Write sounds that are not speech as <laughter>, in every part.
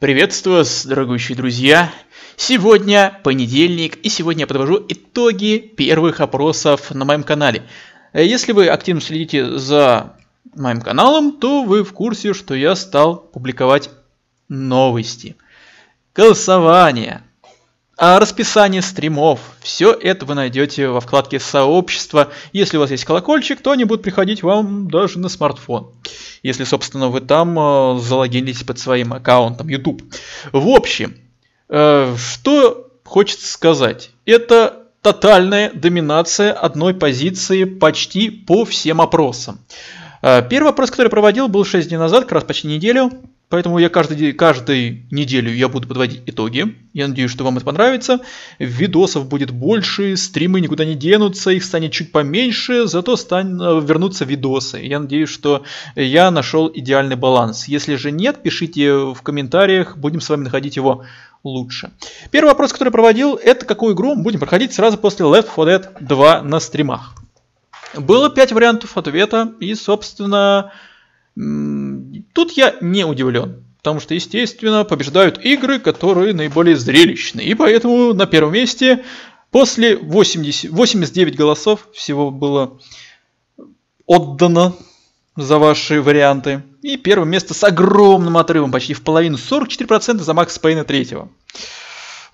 Приветствую вас, дорогущие друзья! Сегодня понедельник, и сегодня я подвожу итоги первых опросов на моем канале. Э, если вы активно следите за моим каналом, то вы в курсе, что я стал публиковать новости. Голосование, а расписание стримов, все это вы найдете во вкладке «Сообщество». Если у вас есть колокольчик, то они будут приходить вам даже на смартфон. Если, собственно, вы там э, залогинились под своим аккаунтом YouTube. В общем, э, что хочется сказать. Это тотальная доминация одной позиции почти по всем опросам. Э, первый опрос, который проводил, был 6 дней назад, как раз почти неделю. Поэтому я каждый, каждую неделю я буду подводить итоги. Я надеюсь, что вам это понравится. Видосов будет больше, стримы никуда не денутся, их станет чуть поменьше, зато стан... вернутся видосы. Я надеюсь, что я нашел идеальный баланс. Если же нет, пишите в комментариях, будем с вами находить его лучше. Первый вопрос, который проводил, это какую игру мы будем проходить сразу после Left 4 Dead 2 на стримах. Было 5 вариантов ответа, и, собственно, Тут я не удивлен. Потому что, естественно, побеждают игры, которые наиболее зрелищные, И поэтому на первом месте после 80, 89 голосов всего было отдано за ваши варианты. И первое место с огромным отрывом, почти в половину, 44% за Макс Пейна третьего.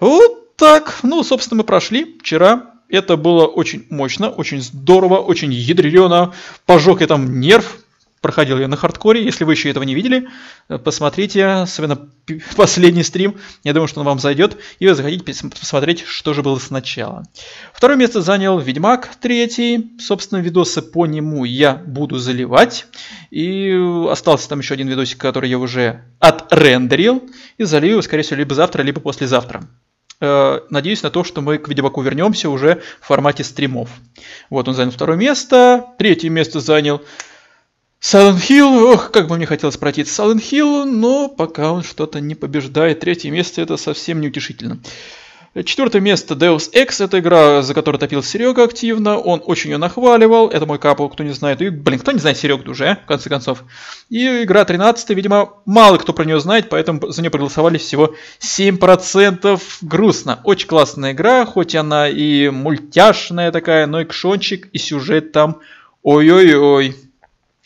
Вот так. Ну, собственно, мы прошли вчера. Это было очень мощно, очень здорово, очень ядрено. Пожег я там нерв, проходил ее на хардкоре. Если вы еще этого не видели, э, посмотрите, особенно <laughs> последний стрим. Я думаю, что он вам зайдет. И вы захотите посмотреть, что же было сначала. Второе место занял Ведьмак третий. Собственно, видосы по нему я буду заливать. И э, остался там еще один видосик, который я уже отрендерил. И залью, скорее всего, либо завтра, либо послезавтра. Э, надеюсь на то, что мы к Ведьмаку вернемся уже в формате стримов. Вот он занял второе место. Третье место занял Сайлент Хилл, ох, как бы мне хотелось пройтись Сайлент Хиллу, но пока он что-то не побеждает. Третье место это совсем неутешительно. Четвертое место Deus Ex, это игра, за которую топил Серега активно, он очень ее нахваливал, это мой капл, кто не знает, и, блин, кто не знает Серегу уже, а, в конце концов. И игра 13, видимо, мало кто про нее знает, поэтому за нее проголосовали всего 7%, грустно. Очень классная игра, хоть она и мультяшная такая, но и кшончик, и сюжет там, ой-ой-ой.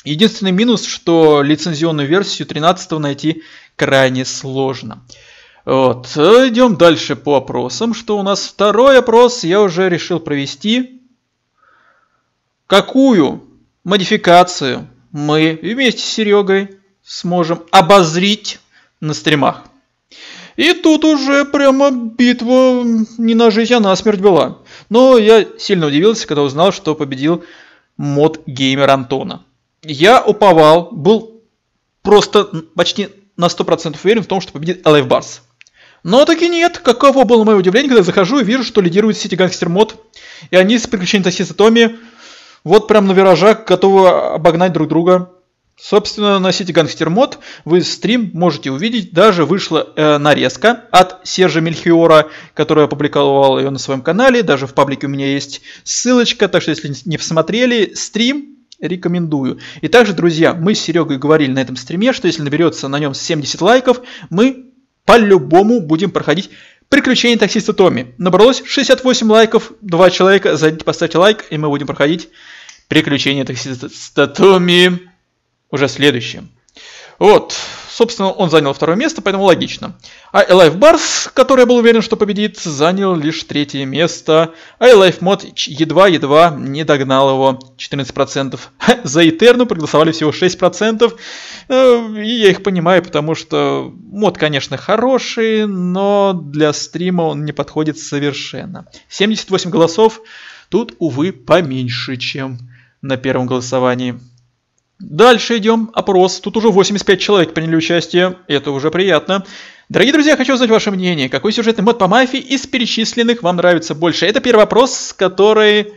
Единственный минус, что лицензионную версию 13 найти крайне сложно. Вот. Идем дальше по опросам. Что у нас? Второй опрос я уже решил провести. Какую модификацию мы вместе с Серегой сможем обозрить на стримах? И тут уже прямо битва не на жизнь, а на смерть была. Но я сильно удивился, когда узнал, что победил мод геймер Антона я уповал, был просто почти на 100% уверен в том, что победит LF Барс. Но таки нет, каково было мое удивление, когда я захожу и вижу, что лидирует Сити Гангстер Мод, и они с приключениями таксиста Томми вот прям на виражах готовы обогнать друг друга. Собственно, на Сити Гангстер Мод вы стрим можете увидеть, даже вышла э, нарезка от Сержа Мельхиора, который опубликовал ее на своем канале, даже в паблике у меня есть ссылочка, так что если не посмотрели стрим, рекомендую. И также, друзья, мы с Серегой говорили на этом стриме, что если наберется на нем 70 лайков, мы по-любому будем проходить «Приключения таксиста Томми». Набралось 68 лайков, 2 человека, зайдите, поставьте лайк, и мы будем проходить «Приключения таксиста Томми» уже следующим. Вот, Собственно, он занял второе место, поэтому логично. А Alive Bars, который я был уверен, что победит, занял лишь третье место. А Alive Mod едва-едва не догнал его 14%. <laughs> За Этерну проголосовали всего 6%. Э, и я их понимаю, потому что мод, конечно, хороший, но для стрима он не подходит совершенно. 78 голосов тут, увы, поменьше, чем на первом голосовании. Дальше идем, опрос. Тут уже 85 человек приняли участие, это уже приятно. Дорогие друзья, хочу узнать ваше мнение. Какой сюжетный мод по мафии из перечисленных вам нравится больше? Это первый вопрос, который,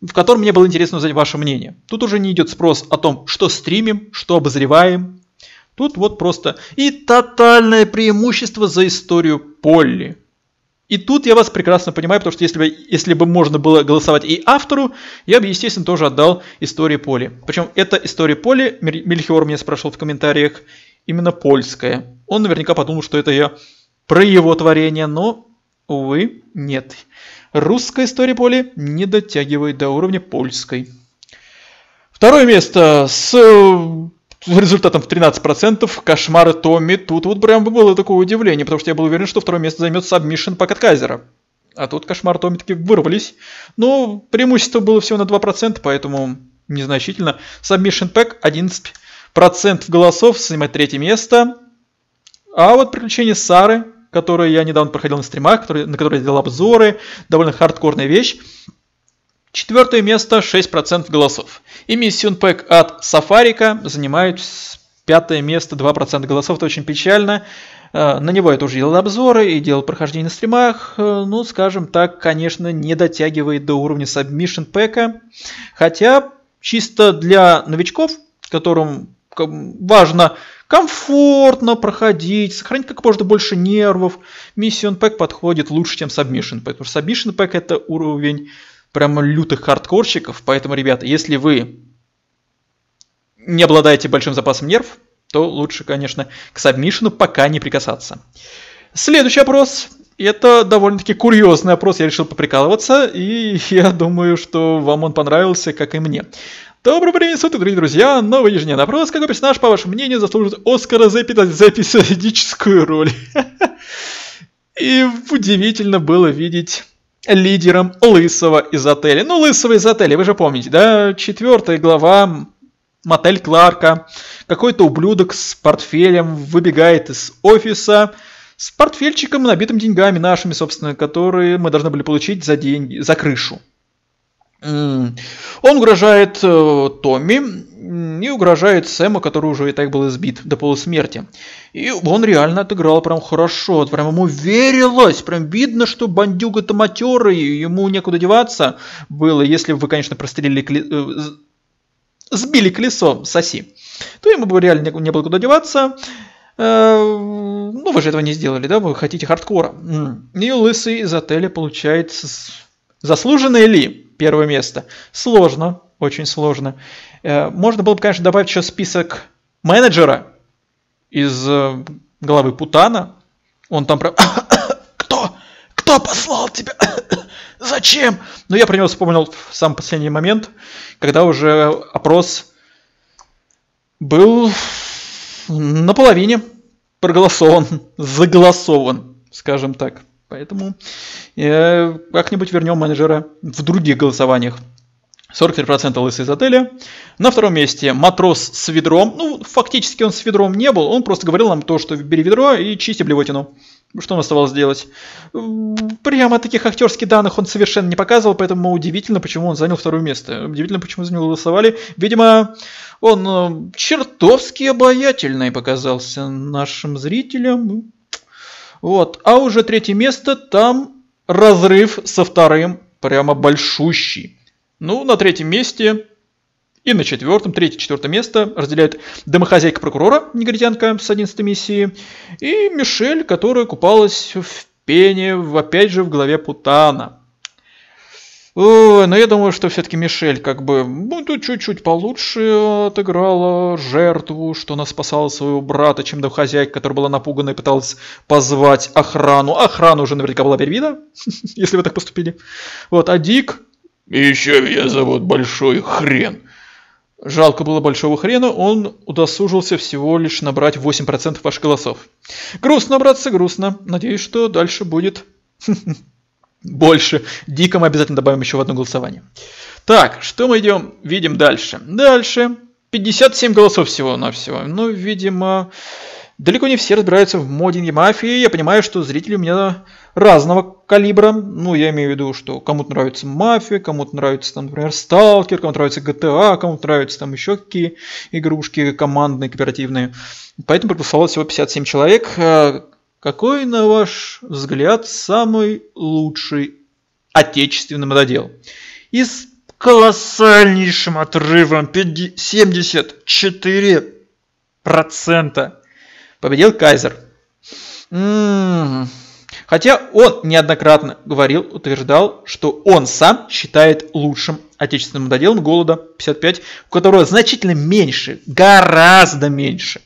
в котором мне было интересно узнать ваше мнение. Тут уже не идет спрос о том, что стримим, что обозреваем. Тут вот просто и тотальное преимущество за историю Полли. И тут я вас прекрасно понимаю, потому что если бы, если бы можно было голосовать и автору, я бы, естественно, тоже отдал истории Поли. Причем эта история Поли, Мельхиор меня спрашивал в комментариях, именно польская. Он наверняка подумал, что это я про его творение, но, увы, нет. Русская история Поли не дотягивает до уровня польской. Второе место с результатом в 13%. Кошмары Томми. Тут вот прям было такое удивление, потому что я был уверен, что второе место займет Submission Pocket Кайзера. А тут Кошмар Томми таки вырвались. Но преимущество было всего на 2%, поэтому незначительно. Submission Pack 11% голосов, занимает третье место. А вот приключения Сары, которые я недавно проходил на стримах, которые, на которые я делал обзоры, довольно хардкорная вещь. Четвертое место 6% голосов. Ими пэк от Сафарика занимает пятое место 2% голосов. Это очень печально. Э, на него я тоже делал обзоры и делал прохождение на стримах. Э, ну, скажем так, конечно, не дотягивает до уровня Submission пэка. Хотя, чисто для новичков, которым важно комфортно проходить, сохранить как можно больше нервов, Mission Pack подходит лучше, чем Submission Pack. Потому что Submission Pack это уровень прям лютых хардкорщиков. Поэтому, ребята, если вы не обладаете большим запасом нерв, то лучше, конечно, к сабмишину пока не прикасаться. Следующий опрос. Это довольно-таки курьезный опрос, я решил поприкалываться, и <laughs> я думаю, что вам он понравился, как и мне. Доброго времени суток, дорогие друзья! Новый ежедневный опрос. Какой персонаж, по вашему мнению, заслужит Оскара за, за эпизодическую роль? <laughs> И удивительно было видеть лидером Лысого из отеля. Ну, Лысого из отеля, вы же помните, да? Четвертая глава, мотель Кларка. Какой-то ублюдок с портфелем выбегает из офиса с портфельчиком, набитым деньгами нашими, собственно, которые мы должны были получить за деньги, за крышу. Он угрожает э, Томми и угрожает Сэму, который уже и так был избит до полусмерти. И он реально отыграл прям хорошо, прям ему верилось, прям видно, что бандюга-то матерый, ему некуда деваться было, если вы, конечно, прострелили кли... Э, сбили колесо соси, то ему бы реально не было куда деваться. Э, ну, вы же этого не сделали, да? Вы хотите хардкора. И лысый из отеля получает заслуженный ли первое место. Сложно, очень сложно. Э, можно было бы, конечно, добавить еще список менеджера из э, главы Путана. Он там прям... <coughs> Кто? Кто послал тебя? <coughs> Зачем? Но я про него вспомнил в самый последний момент, когда уже опрос был наполовине проголосован, заголосован, скажем так. Поэтому э, как-нибудь вернем менеджера в других голосованиях. 43% лысый из отеля. На втором месте матрос с ведром. Ну, фактически он с ведром не был. Он просто говорил нам то, что бери ведро и чисти блевотину. Что он оставалось делать? Прямо таких актерских данных он совершенно не показывал, поэтому удивительно, почему он занял второе место. Удивительно, почему за него голосовали. Видимо, он э, чертовски обаятельный показался нашим зрителям. Вот. А уже третье место, там разрыв со вторым прямо большущий. Ну, на третьем месте и на четвертом, третье, четвертое место разделяет домохозяйка прокурора негритянка с 11 миссии и Мишель, которая купалась в пене, опять же, в главе Путана. Но я думаю, что все-таки Мишель как бы ну, тут чуть-чуть получше отыграла жертву, что она спасала своего брата, чем домохозяйка, которая была напугана и пыталась позвать охрану. Охрана уже наверняка была перевида, <laughs> если вы так поступили. Вот, а Дик... еще меня зовут Большой Хрен. Жалко было большого хрена, он удосужился всего лишь набрать 8% ваших голосов. Грустно, братцы, грустно. Надеюсь, что дальше будет <laughs> больше. дико мы обязательно добавим еще в одно голосование. Так, что мы идем, видим дальше? Дальше 57 голосов всего-навсего. Ну, видимо, далеко не все разбираются в моддинге мафии. Я понимаю, что зрители у меня разного калибра. Ну, я имею в виду, что кому-то нравится мафия, кому-то нравится, там, например, сталкер, кому-то нравится GTA, а», кому-то нравятся там еще какие игрушки командные, кооперативные. Поэтому проголосовало всего 57 человек. Какой, на ваш взгляд, самый лучший отечественный мододел? И с колоссальнейшим отрывом 74% победил Кайзер. М-м-м. Хотя он неоднократно говорил, утверждал, что он сам считает лучшим отечественным мододелом голода 55, у которого значительно меньше, гораздо меньше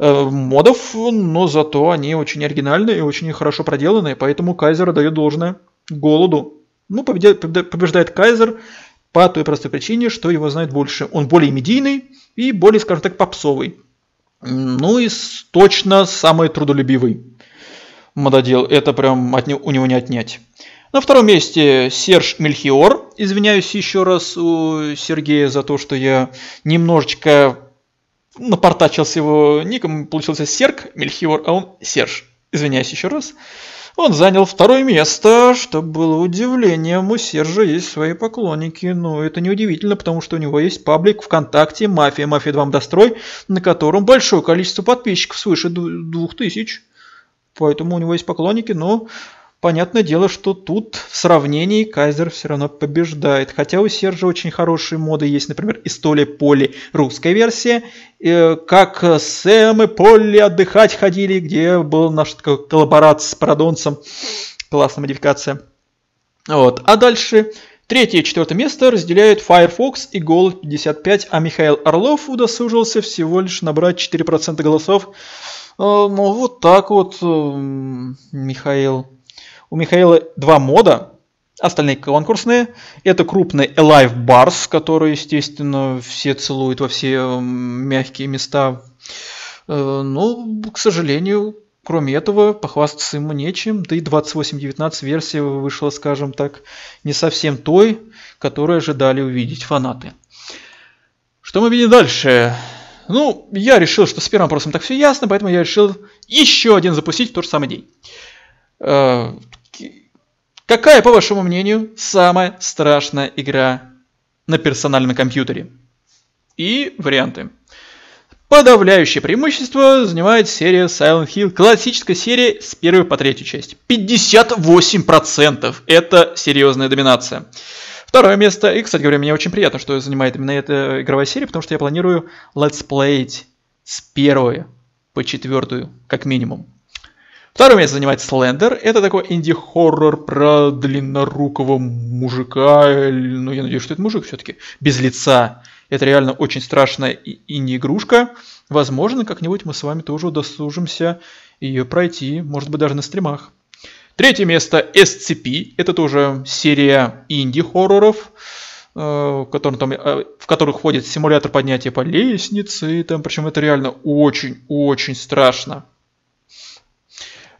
Э, модов, но зато они очень оригинальные и очень хорошо проделанные, поэтому Кайзер дает должное голоду. Ну, победит, побеждает Кайзер по той простой причине, что его знают больше. Он более медийный и более, скажем так, попсовый. Ну и точно самый трудолюбивый мододел. Это прям от него, у него не отнять. На втором месте Серж Мельхиор. Извиняюсь еще раз у Сергея за то, что я немножечко напортачил с его ником, получился Серг Мельхиор, а он Серж. Извиняюсь еще раз. Он занял второе место, что было удивлением. У Сержа есть свои поклонники. Но это не удивительно, потому что у него есть паблик ВКонтакте «Мафия, Мафия 2 Мдострой», на котором большое количество подписчиков, свыше 2000. Поэтому у него есть поклонники, но Понятное дело, что тут в сравнении Кайзер все равно побеждает. Хотя у Сержа очень хорошие моды есть, например, «Истоле Поли русская версия, э, как Сэм и Поли отдыхать ходили, где была наша коллаборация с Парадонцем. Классная модификация. Вот. А дальше Третье и четвертое место разделяют Firefox и Gold 55, а Михаил Орлов удосужился всего лишь набрать 4% голосов. Э, ну вот так вот, э, Михаил. У Михаила два мода, остальные конкурсные. Это крупный Alive Bars, который, естественно, все целуют во все мягкие места. Э, ну, к сожалению, кроме этого, похвастаться ему нечем. Да и 28.19 версия вышла, скажем так, не совсем той, которую ожидали увидеть фанаты. Что мы видим дальше? Ну, я решил, что с первым вопросом так все ясно, поэтому я решил еще один запустить в тот же самый день. Э, Какая, по вашему мнению, самая страшная игра на персональном компьютере? И варианты. Подавляющее преимущество занимает серия Silent Hill, классическая серия с первой по третью часть. 58% это серьезная доминация. Второе место, и, кстати говоря, мне очень приятно, что занимает именно эта игровая серия, потому что я планирую летсплеить с первой по четвертую, как минимум. Второе место занимает Слендер. Это такой инди-хоррор про длиннорукого мужика. Ну, я надеюсь, что это мужик все-таки. Без лица. Это реально очень страшная инди-игрушка. Возможно, как-нибудь мы с вами тоже удосужимся ее пройти. Может быть, даже на стримах. Третье место SCP. Это тоже серия инди-хорроров. Э, в, котором, там, э, в которых входит симулятор поднятия по лестнице, там, причем это реально очень-очень страшно.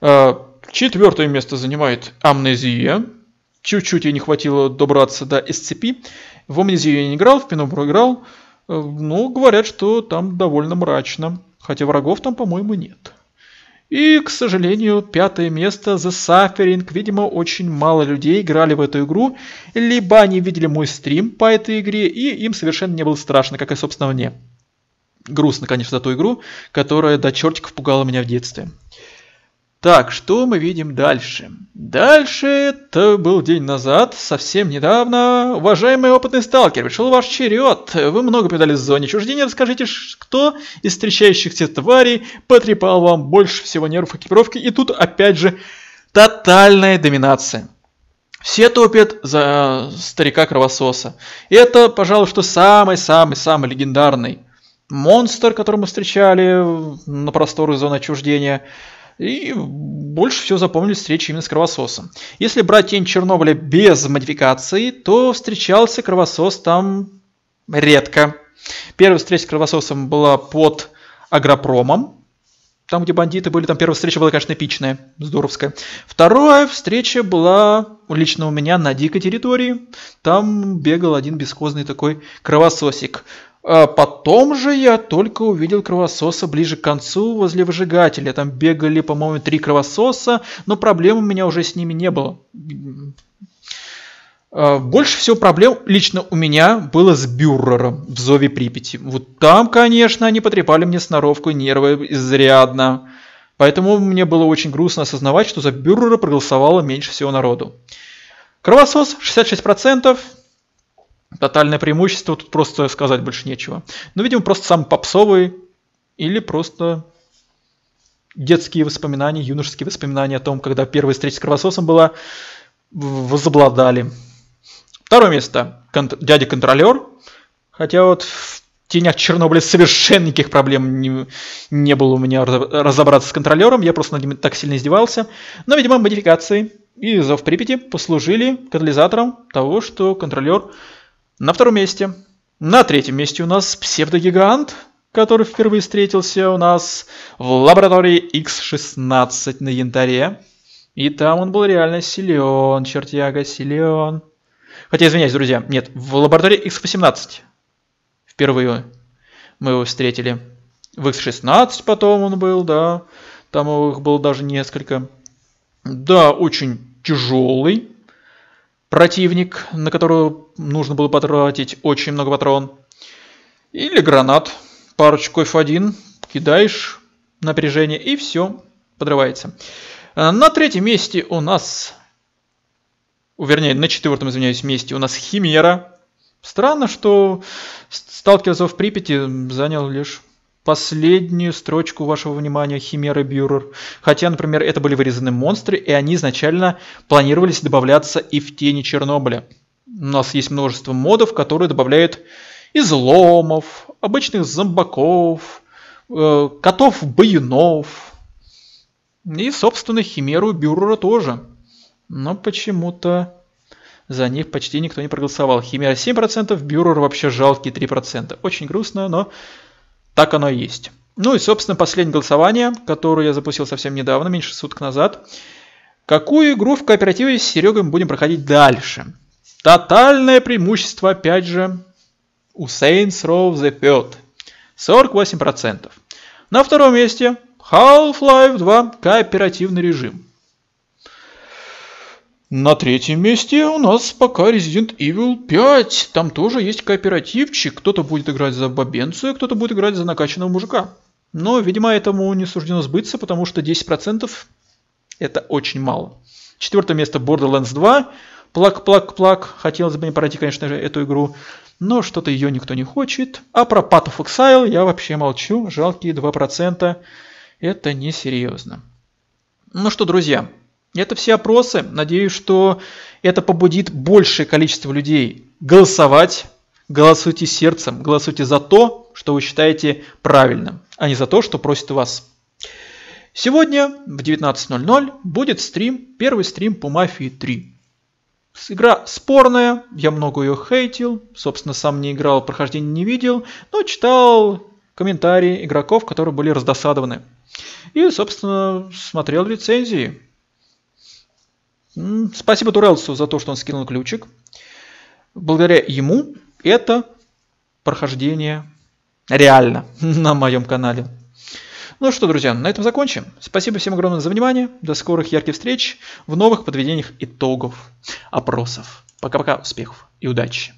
Э, Четвертое место занимает «Амнезия». Чуть-чуть ей не хватило добраться до SCP. В «Амнезию» я не играл, в «Пенобру» играл. Ну, говорят, что там довольно мрачно. Хотя врагов там, по-моему, нет. И, к сожалению, пятое место The Suffering. Видимо, очень мало людей играли в эту игру, либо они видели мой стрим по этой игре, и им совершенно не было страшно, как и, собственно, мне. Грустно, конечно, за ту игру, которая до чертиков пугала меня в детстве. Так, что мы видим дальше? Дальше, это был день назад, совсем недавно. Уважаемый опытный сталкер, пришел ваш черед. Вы много предали зоне чуждения. Расскажите, кто из встречающихся тварей потрепал вам больше всего нервов экипировки. И тут, опять же, тотальная доминация. Все топят за старика-кровососа. Это, пожалуй, что самый-самый-самый легендарный монстр, который мы встречали на просторах зоны отчуждения – и больше всего запомнились встречи именно с кровососом. Если брать тень Чернобыля без модификации, то встречался кровосос там редко. Первая встреча с кровососом была под агропромом, там, где бандиты были, там первая встреча была, конечно, эпичная, здоровская. Вторая встреча была лично у меня на дикой территории. Там бегал один бескозный такой кровососик. А потом же я только увидел кровососа ближе к концу возле выжигателя. Там бегали, по-моему, три кровососа, но проблем у меня уже с ними не было. А больше всего проблем лично у меня было с бюрером в Зове Припяти. Вот там, конечно, они потрепали мне сноровку нервы изрядно. Поэтому мне было очень грустно осознавать, что за бюрера проголосовало меньше всего народу. Кровосос 66%, Тотальное преимущество, тут просто сказать больше нечего. Ну, видимо, просто сам попсовый или просто детские воспоминания, юношеские воспоминания о том, когда первая встреча с кровососом была, возобладали. Второе место. Кон- дядя контролер. Хотя вот в тенях Чернобыля совершенно никаких проблем не, не было у меня разобраться с контролером. Я просто над ним так сильно издевался. Но, видимо, модификации и зов Припяти послужили катализатором того, что контролер на втором месте. На третьем месте у нас псевдогигант, который впервые встретился у нас в лаборатории X16 на янтаре. И там он был реально силен, чертяга, силен. Хотя, извиняюсь, друзья, нет, в лаборатории X18 впервые мы его встретили. В X16 потом он был, да. Там их было даже несколько. Да, очень тяжелый противник, на которую нужно было потратить очень много патрон. Или гранат, парочку F1, кидаешь напряжение и все, подрывается. А на третьем месте у нас, вернее, на четвертом, извиняюсь, месте у нас Химера. Странно, что сталкиваться в Припяти занял лишь последнюю строчку вашего внимания Химеры Бюрер. Хотя, например, это были вырезаны монстры, и они изначально планировались добавляться и в тени Чернобыля. У нас есть множество модов, которые добавляют изломов, обычных зомбаков, э, котов-баюнов. И, собственно, Химеру Бюрера тоже. Но почему-то за них почти никто не проголосовал. Химера 7%, Бюрер вообще жалкие 3%. Очень грустно, но так оно и есть. Ну и, собственно, последнее голосование, которое я запустил совсем недавно, меньше суток назад. Какую игру в кооперативе с Серегой мы будем проходить дальше? Тотальное преимущество, опять же, у Saints Row The Third. 48%. На втором месте Half-Life 2 кооперативный режим. На третьем месте у нас пока Resident Evil 5. Там тоже есть кооперативчик. Кто-то будет играть за бабенцию, кто-то будет играть за накачанного мужика. Но, видимо, этому не суждено сбыться, потому что 10% это очень мало. Четвертое место Borderlands 2. Плак-плак-плак. Хотелось бы не пройти, конечно же, эту игру. Но что-то ее никто не хочет. А про Path of Exile я вообще молчу. Жалкие 2%. Это несерьезно. Ну что, друзья, это все опросы. Надеюсь, что это побудит большее количество людей голосовать. Голосуйте сердцем, голосуйте за то, что вы считаете правильным, а не за то, что просит вас. Сегодня в 19.00 будет стрим, первый стрим по Мафии 3. Игра спорная, я много ее хейтил, собственно, сам не играл, прохождение не видел, но читал комментарии игроков, которые были раздосадованы. И, собственно, смотрел рецензии. Спасибо Турелсу за то, что он скинул ключик. Благодаря ему это прохождение реально <laughs> на моем канале. Ну что, друзья, на этом закончим. Спасибо всем огромное за внимание. До скорых ярких встреч в новых подведениях итогов опросов. Пока-пока, успехов и удачи!